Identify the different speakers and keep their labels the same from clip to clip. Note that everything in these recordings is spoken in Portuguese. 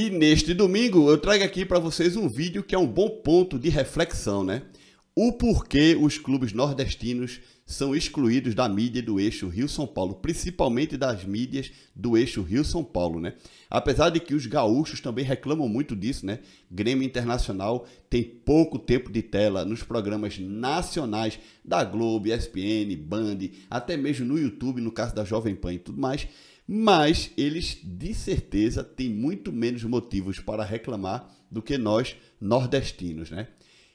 Speaker 1: E neste domingo eu trago aqui para vocês um vídeo que é um bom ponto de reflexão, né? O porquê os clubes nordestinos são excluídos da mídia do eixo Rio-São Paulo, principalmente das mídias do eixo Rio-São Paulo, né? Apesar de que os gaúchos também reclamam muito disso, né? Grêmio Internacional tem pouco tempo de tela nos programas nacionais da Globo, ESPN, Band, até mesmo no YouTube, no caso da Jovem Pan e tudo mais mas eles de certeza têm muito menos motivos para reclamar do que nós nordestinos, né?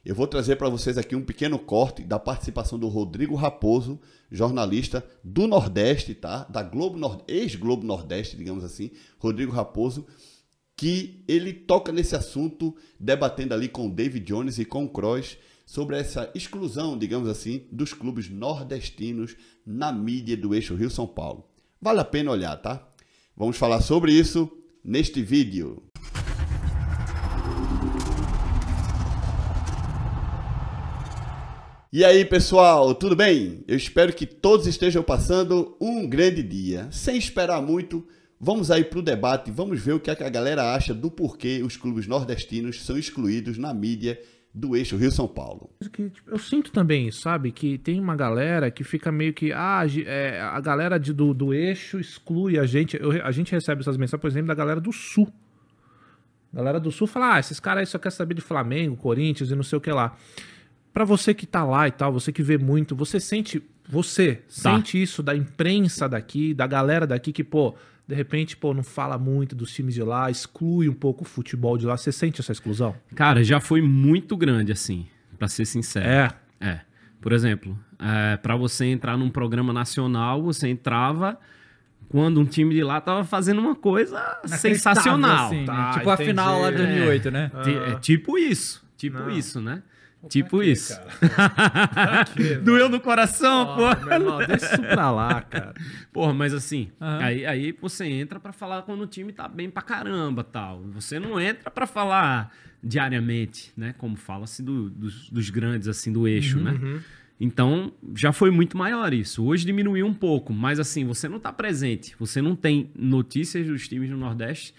Speaker 1: Eu vou trazer para vocês aqui um pequeno corte da participação do Rodrigo Raposo, jornalista do Nordeste, tá? Da Globo Nord... ex-Globo Nordeste, digamos assim, Rodrigo Raposo, que ele toca nesse assunto, debatendo ali com o David Jones e com o Cross sobre essa exclusão, digamos assim, dos clubes nordestinos na mídia do eixo Rio-São Paulo. Vale a pena olhar, tá? Vamos falar sobre isso neste vídeo. E aí, pessoal, tudo bem? Eu espero que todos estejam passando um grande dia. Sem esperar muito, vamos aí para o debate, vamos ver o que, é que a galera acha do porquê os clubes nordestinos são excluídos na mídia do eixo Rio-São Paulo.
Speaker 2: Tipo, eu sinto também, sabe, que tem uma galera que fica meio que. Ah, é, a galera de, do, do eixo exclui a gente. Eu, a gente recebe essas mensagens, por exemplo, da galera do Sul. A galera do Sul fala: ah, esses caras aí só querem saber de Flamengo, Corinthians e não sei o que lá. Para você que tá lá e tal, você que vê muito, você sente. Você tá. sente isso da imprensa daqui, da galera daqui que, pô, de repente, pô, não fala muito dos times de lá, exclui um pouco o futebol de lá. Você sente essa exclusão?
Speaker 3: Cara, já foi muito grande, assim, para ser sincero. É. É. Por exemplo, é, para você entrar num programa nacional, você entrava quando um time de lá tava fazendo uma coisa sensacional. Assim, né? tá, né? Tipo entendi. a final lá de 2008, é, né? É, é ah. tipo isso. Tipo não. isso, né? Tipo quê, isso. quê, Doeu no coração, oh, pô. irmão, deixa isso pra lá, cara. Porra, mas assim, uhum. aí, aí você entra para falar quando o time tá bem pra caramba tal. Você não entra para falar diariamente, né? Como fala-se do, dos, dos, grandes, assim, do eixo, uhum, né? Uhum. Então, já foi muito maior isso. Hoje diminuiu um pouco, mas assim, você não tá presente. Você não tem notícias dos times do Nordeste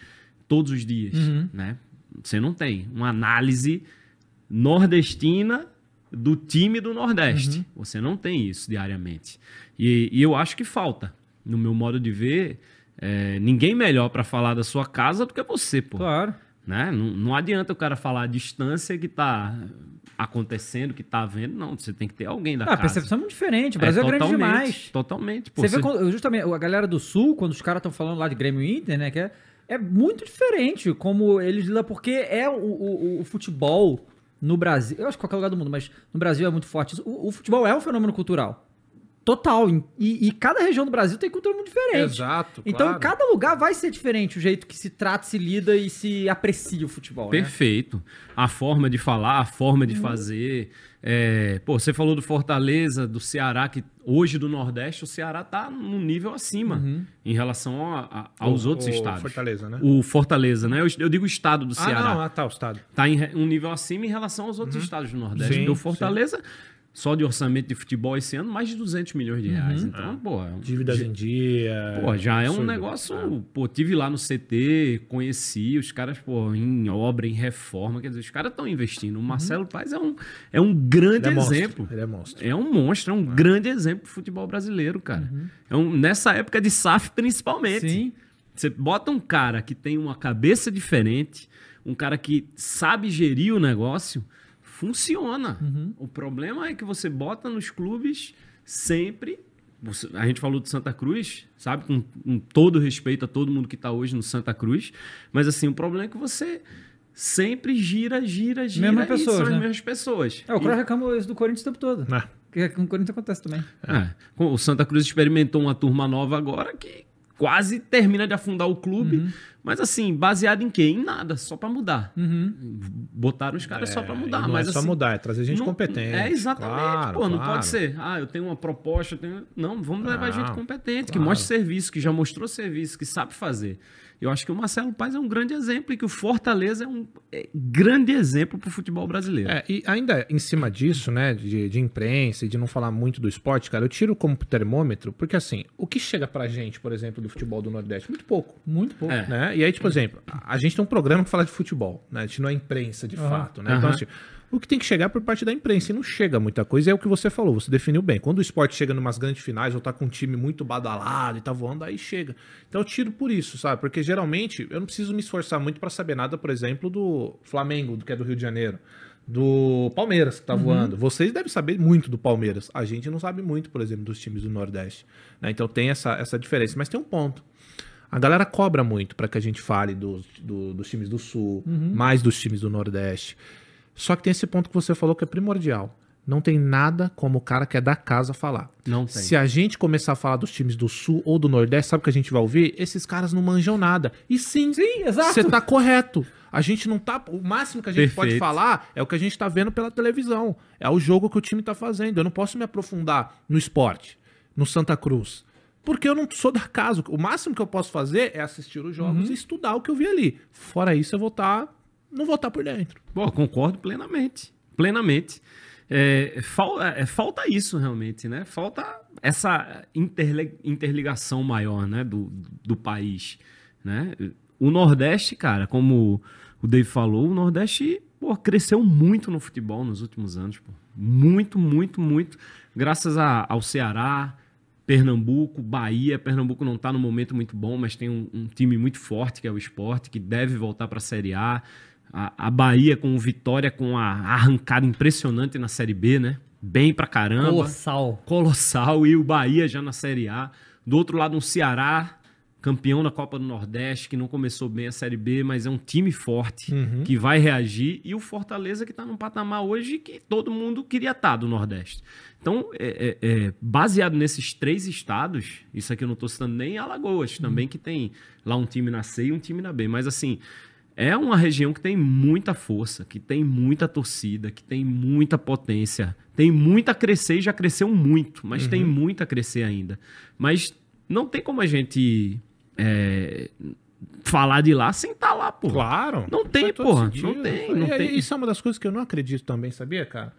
Speaker 3: todos os dias, uhum. né? Você não tem uma análise nordestina do time do Nordeste. Uhum. Você não tem isso diariamente. E, e, eu acho que falta. No meu modo de ver, é, ninguém melhor para falar da sua casa do que você, pô. Claro. Né? Não, não adianta o cara falar a distância que tá acontecendo, que tá havendo, não. Você tem que ter alguém da ah, casa. A percepção é muito diferente. O é, Brasil é, é grande demais. Totalmente. Pô, você, você vê, quando, justamente, a galera do Sul, quando os caras estão falando lá de Grêmio Inter, né? Que é, é muito diferente como eles lidam, porque é o, o, o futebol no Brasil, eu acho que qualquer lugar do mundo, mas no Brasil é muito forte. O, o futebol é um fenômeno cultural. Total. E, e, cada região do Brasil tem cultura muito diferente. Exato. Então, claro. cada lugar vai ser diferente o jeito que se trata, se lida e se aprecia o futebol. Né? Perfeito. Né? A forma de falar, a forma de hum. fazer. É, pô, você falou do Fortaleza, do Ceará, que hoje do Nordeste, o Ceará tá num nível acima uhum. em relação a, a, aos o, outros o estados. O Fortaleza, né? O Fortaleza, né? Eu, eu digo o estado do Ceará. ah, Não, ah, tá, o estado. Tá em um nível acima em relação aos outros uhum. estados do Nordeste. Sim, o Fortaleza. Sim só de orçamento de futebol esse ano, mais de 200 milhões de reais. Uhum. Então, ah. porra. É. É Dívidas em dia. Porra, já é um negócio. É. Pô, tive lá no CT, conheci os caras, pô, em obra, em reforma. Quer dizer, os caras estão investindo. O uhum. Marcelo uhum. Paz é um, é um grande Ele é exemplo.
Speaker 2: Monstro. Ele é monstro.
Speaker 3: É um monstro, é um grande exemplo do futebol brasileiro, cara. Uhum. É um, nessa época de SAF, principalmente. Sim. Você bota um cara que tem uma cabeça diferente, um cara que sabe gerir o negócio funciona. Uhum. O problema é que você bota nos clubes sempre. A gente falou do Santa Cruz, sabe? Com, com todo respeito a todo mundo que está hoje no Santa Cruz. Mas assim, o problema é que você sempre gira, gira, gira. Mesma pessoas, são as né? mesmas pessoas. É, o Cross e... reclamou isso do Corinthians o tempo todo. Porque é. é, com o Corinthians acontece também. É. O Santa Cruz experimentou uma turma nova agora que quase termina de afundar o clube. Uhum mas assim, baseado em quê? Em nada, só para mudar. Uhum. Botaram os caras é, só para mudar. Não mas, é só assim, mudar, é trazer gente não, competente. É exatamente. Claro, Pô, claro. não pode ser. Ah, eu tenho uma proposta, tenho... Não, vamos levar ah, gente competente, claro. que mostre serviço, que já mostrou serviço, que sabe fazer. Eu acho que o Marcelo Paz é um grande exemplo e que o Fortaleza é um é, grande exemplo para o futebol brasileiro. É, e ainda em cima disso,
Speaker 2: né, de, de imprensa e de não falar muito do esporte, cara, eu tiro como termômetro, porque assim, o que chega pra gente, por exemplo, do futebol do Nordeste? Muito pouco. Muito pouco, é. né? E aí, tipo, exemplo, a gente tem um programa que fala de futebol, né? A gente não é imprensa de uhum. fato, né? Uhum. Então, assim, o que tem que chegar por parte da imprensa. E não chega muita coisa, é o que você falou, você definiu bem. Quando o esporte chega numas grandes finais, ou tá com um time muito badalado e tá voando, aí chega. Então eu tiro por isso, sabe? Porque geralmente eu não preciso me esforçar muito para saber nada, por exemplo, do Flamengo, do que é do Rio de Janeiro. Do Palmeiras, que tá uhum. voando. Vocês devem saber muito do Palmeiras. A gente não sabe muito, por exemplo, dos times do Nordeste. Né? Então tem essa, essa diferença. Mas tem um ponto. A galera cobra muito para que a gente fale dos, do, dos times do Sul, uhum. mais dos times do Nordeste. Só que tem esse ponto que você falou que é primordial. Não tem nada como o cara que é da casa falar. Não tem. Se a gente começar a falar dos times do Sul ou do Nordeste, sabe o que a gente vai ouvir? Esses caras não manjam nada. E sim, sim exato. você tá correto. A gente não tá. O máximo que a gente Perfeito. pode falar é o que a gente tá vendo pela televisão. É o jogo que o time tá fazendo. Eu não posso me aprofundar no esporte, no Santa Cruz porque eu não sou da casa. O máximo que eu posso fazer é assistir os jogos uhum. e estudar o que eu vi ali. Fora isso, eu vou estar. Tá, não vou estar tá por dentro.
Speaker 3: Bom, concordo
Speaker 2: plenamente.
Speaker 3: Plenamente. É, fal, é, é falta isso realmente, né? Falta essa interligação maior né? do, do país. Né? O Nordeste, cara, como o Dave falou, o Nordeste pô, cresceu muito no futebol nos últimos anos. Pô. Muito, muito, muito. Graças a, ao Ceará, Pernambuco, Bahia. Pernambuco não está no momento muito bom, mas tem um, um, time muito forte que é o esporte, que deve voltar para a Série A. A Bahia com vitória, com a arrancada impressionante na Série B, né? Bem pra caramba. Colossal. Colossal. E o Bahia já na Série A. Do outro lado, um Ceará campeão da Copa do Nordeste, que não começou bem a Série B, mas é um time forte uhum. que vai reagir, e o Fortaleza que está num patamar hoje que todo mundo queria estar tá do Nordeste. Então, é, é, é, baseado nesses três estados, isso aqui eu não estou citando nem Alagoas também, uhum. que tem lá um time na C e um time na B, mas assim, é uma região que tem muita força, que tem muita torcida, que tem muita potência, tem muito a crescer e já cresceu muito, mas uhum. tem muito a crescer ainda. Mas não tem como a gente é, falar de lá sem estar tá lá, pô. Claro. Não tem, porra. Não tem, não e, tem.
Speaker 2: Isso é uma das coisas que eu não acredito também, sabia, cara?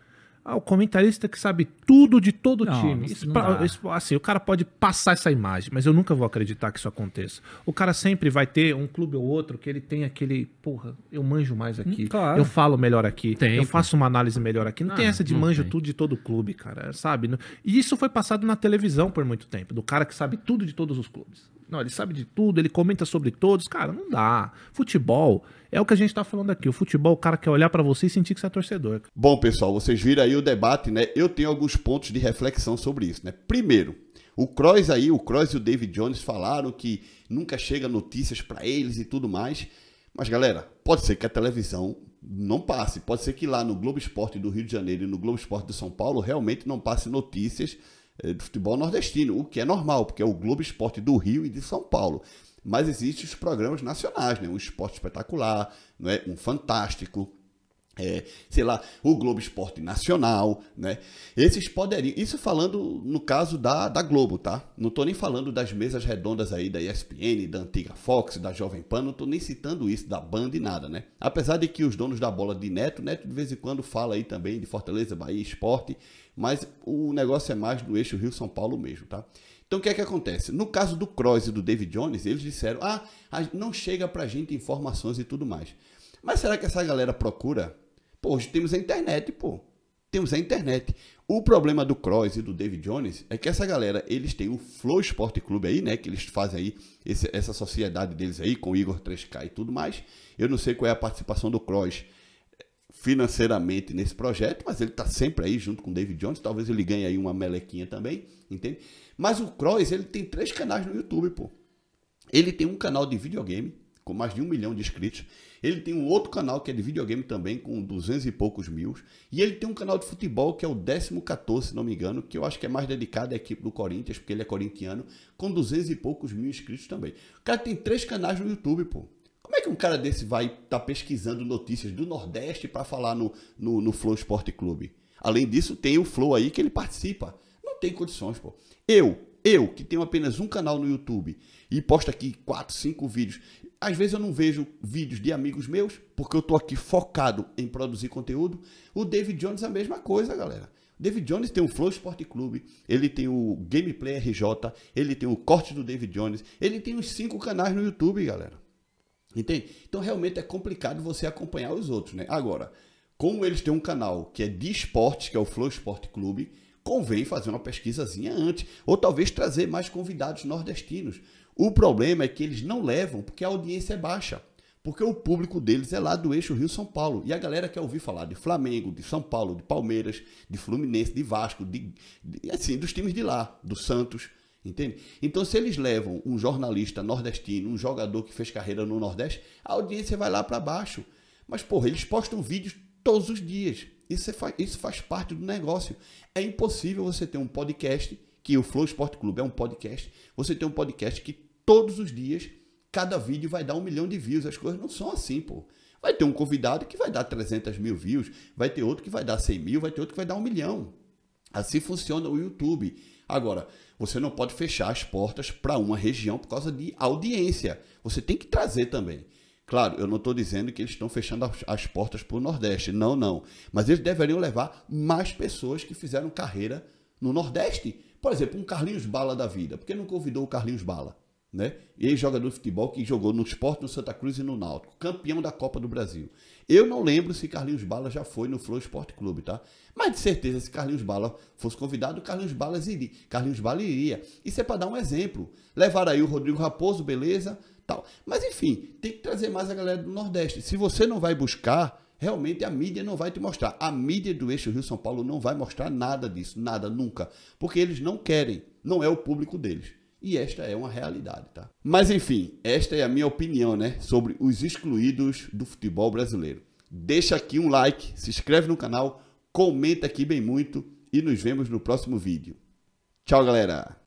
Speaker 2: Ah, o comentarista que sabe tudo de todo time. Isso, pra, isso, assim, o cara pode passar essa imagem, mas eu nunca vou acreditar que isso aconteça. O cara sempre vai ter um clube ou outro que ele tem aquele, porra, eu manjo mais aqui, hum, claro. eu falo melhor aqui, eu faço uma análise melhor aqui. Não ah, tem essa de manjo tem. tudo de todo clube, cara, sabe? E isso foi passado na televisão por muito tempo, do cara que sabe tudo de todos os clubes. Não, ele sabe de tudo, ele comenta sobre todos. Cara, não dá. Futebol é o que a gente tá falando aqui. O futebol, o cara quer olhar para você e sentir que você é torcedor.
Speaker 1: Bom, pessoal, vocês viram aí o debate, né? Eu tenho alguns pontos de reflexão sobre isso, né? Primeiro, o Kroos aí, o Kroos e o David Jones falaram que nunca chega notícias para eles e tudo mais. Mas galera, pode ser que a televisão não passe, pode ser que lá no Globo Esporte do Rio de Janeiro e no Globo Esporte de São Paulo realmente não passe notícias eh, do futebol nordestino, o que é normal, porque é o Globo Esporte do Rio e de São Paulo. Mas existem os programas nacionais, né? um esporte espetacular, não é? um fantástico, é, sei lá, o Globo Esporte Nacional, né? Esses poderiam. Isso falando no caso da, da Globo, tá? Não tô nem falando das mesas redondas aí da ESPN, da antiga Fox, da Jovem Pan, não tô nem citando isso, da Band e nada, né? Apesar de que os donos da bola de Neto, Neto de vez em quando fala aí também de Fortaleza, Bahia, Esporte, mas o negócio é mais no eixo Rio-São Paulo mesmo, tá? Então o que é que acontece? No caso do Kroos e do David Jones, eles disseram: ah, não chega pra gente informações e tudo mais. Mas será que essa galera procura Pô, hoje temos a internet, pô. Temos a internet. O problema do Cross e do David Jones é que essa galera, eles têm o Flow Esporte Clube aí, né? Que eles fazem aí esse, essa sociedade deles aí com o Igor 3K e tudo mais. Eu não sei qual é a participação do Cross eh, financeiramente nesse projeto, mas ele está sempre aí junto com o David Jones, talvez ele ganhe aí uma melequinha também, entende? Mas o Cross, ele tem três canais no YouTube, pô. Ele tem um canal de videogame, com mais de um milhão de inscritos. Ele tem um outro canal que é de videogame também, com duzentos e poucos mil. E ele tem um canal de futebol que é o 14, se não me engano, que eu acho que é mais dedicado à equipe do Corinthians, porque ele é corintiano, com duzentos e poucos mil inscritos também. O cara tem três canais no YouTube, pô. Como é que um cara desse vai estar tá pesquisando notícias do Nordeste para falar no, no, no Flow Esporte Clube? Além disso, tem o Flow aí que ele participa. Não tem condições, pô. Eu, eu, que tenho apenas um canal no YouTube e posto aqui 4, 5 vídeos, às vezes eu não vejo vídeos de amigos meus, porque eu estou aqui focado em produzir conteúdo. O David Jones é a mesma coisa, galera. David Jones tem o Flow Sport Clube, ele tem o Gameplay RJ, ele tem o corte do David Jones, ele tem os cinco canais no YouTube, galera. Entende? Então realmente é complicado você acompanhar os outros, né? Agora, como eles têm um canal que é de esportes, que é o Flow Sport Clube, convém fazer uma pesquisazinha antes, ou talvez trazer mais convidados nordestinos. O problema é que eles não levam porque a audiência é baixa. Porque o público deles é lá do eixo Rio-São Paulo. E a galera quer ouvir falar de Flamengo, de São Paulo, de Palmeiras, de Fluminense, de Vasco, de, de assim, dos times de lá, do Santos. Entende? Então, se eles levam um jornalista nordestino, um jogador que fez carreira no Nordeste, a audiência vai lá para baixo. Mas, porra, eles postam vídeos todos os dias. Isso é faz, isso faz parte do negócio. É impossível você ter um podcast, que o Flow Sport Clube é um podcast, você ter um podcast que todos os dias cada vídeo vai dar um milhão de views. As coisas não são assim, pô. Vai ter um convidado que vai dar 300 mil views, vai ter outro que vai dar 100 mil, vai ter outro que vai dar um milhão. Assim funciona o YouTube. Agora, você não pode fechar as portas para uma região por causa de audiência. Você tem que trazer também. Claro, eu não estou dizendo que eles estão fechando as, as portas para o Nordeste, não, não. Mas eles deveriam levar mais pessoas que fizeram carreira no Nordeste. Por exemplo, um Carlinhos Bala da vida. Por que não convidou o Carlinhos Bala? né? Ele jogador de futebol que jogou no Esporte, no Santa Cruz e no Náutico, campeão da Copa do Brasil. Eu não lembro se Carlinhos Bala já foi no Flow Esporte Clube, tá? Mas de certeza, se Carlinhos Bala fosse convidado, Carlinhos Bala iria. Carlinhos Bala iria. Isso é para dar um exemplo. Levar aí o Rodrigo Raposo, beleza? Tal. Mas enfim, tem que trazer mais a galera do Nordeste. Se você não vai buscar, realmente a mídia não vai te mostrar. A mídia do eixo Rio-São Paulo não vai mostrar nada disso, nada, nunca. Porque eles não querem, não é o público deles. E esta é uma realidade, tá? Mas enfim, esta é a minha opinião, né? Sobre os excluídos do futebol brasileiro. Deixa aqui um like, se inscreve no canal, comenta aqui bem muito e nos vemos no próximo vídeo. Tchau, galera!